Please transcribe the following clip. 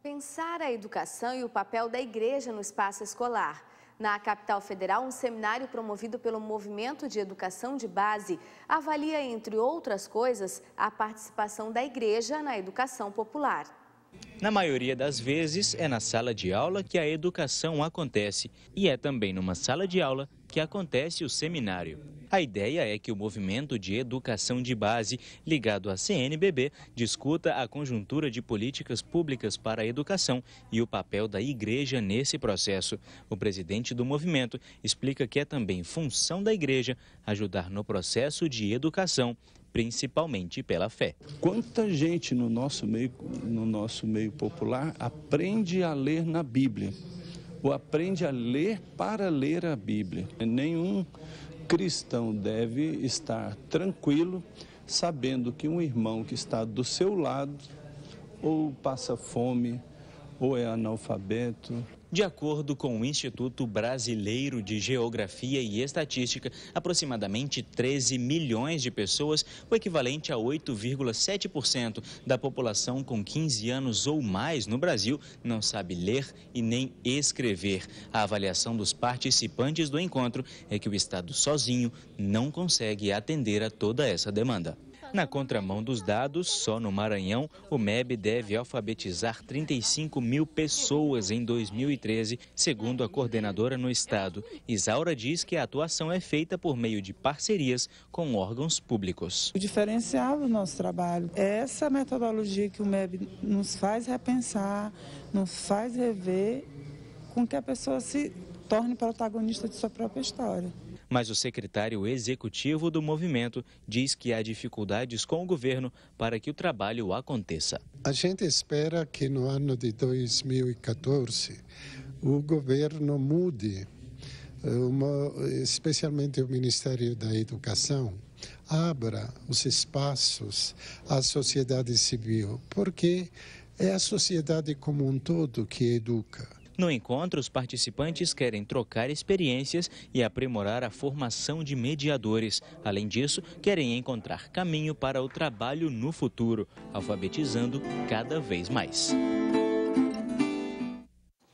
Pensar a educação e o papel da igreja no espaço escolar. Na capital federal, um seminário promovido pelo Movimento de Educação de Base avalia, entre outras coisas, a participação da igreja na educação popular. Na maioria das vezes, é na sala de aula que a educação acontece e é também numa sala de aula que acontece o seminário. A ideia é que o movimento de educação de base, ligado à CNBB, discuta a conjuntura de políticas públicas para a educação e o papel da igreja nesse processo. O presidente do movimento explica que é também função da igreja ajudar no processo de educação principalmente pela fé. Quanta gente no nosso meio, no nosso meio popular aprende a ler na Bíblia, ou aprende a ler para ler a Bíblia. Nenhum cristão deve estar tranquilo sabendo que um irmão que está do seu lado ou passa fome, ou é analfabeto. De acordo com o Instituto Brasileiro de Geografia e Estatística, aproximadamente 13 milhões de pessoas, o equivalente a 8,7% da população com 15 anos ou mais no Brasil, não sabe ler e nem escrever. A avaliação dos participantes do encontro é que o Estado sozinho não consegue atender a toda essa demanda. Na contramão dos dados, só no Maranhão, o MEB deve alfabetizar 35 mil pessoas em 2013, segundo a coordenadora no Estado. Isaura diz que a atuação é feita por meio de parcerias com órgãos públicos. O diferencial do nosso trabalho é essa metodologia que o MEB nos faz repensar, nos faz rever, com que a pessoa se torne protagonista de sua própria história. Mas o secretário executivo do movimento diz que há dificuldades com o governo para que o trabalho aconteça. A gente espera que no ano de 2014 o governo mude, eh, uma, especialmente o Ministério da Educação, abra os espaços à sociedade civil, porque é a sociedade como um todo que educa. No encontro, os participantes querem trocar experiências e aprimorar a formação de mediadores. Além disso, querem encontrar caminho para o trabalho no futuro, alfabetizando cada vez mais.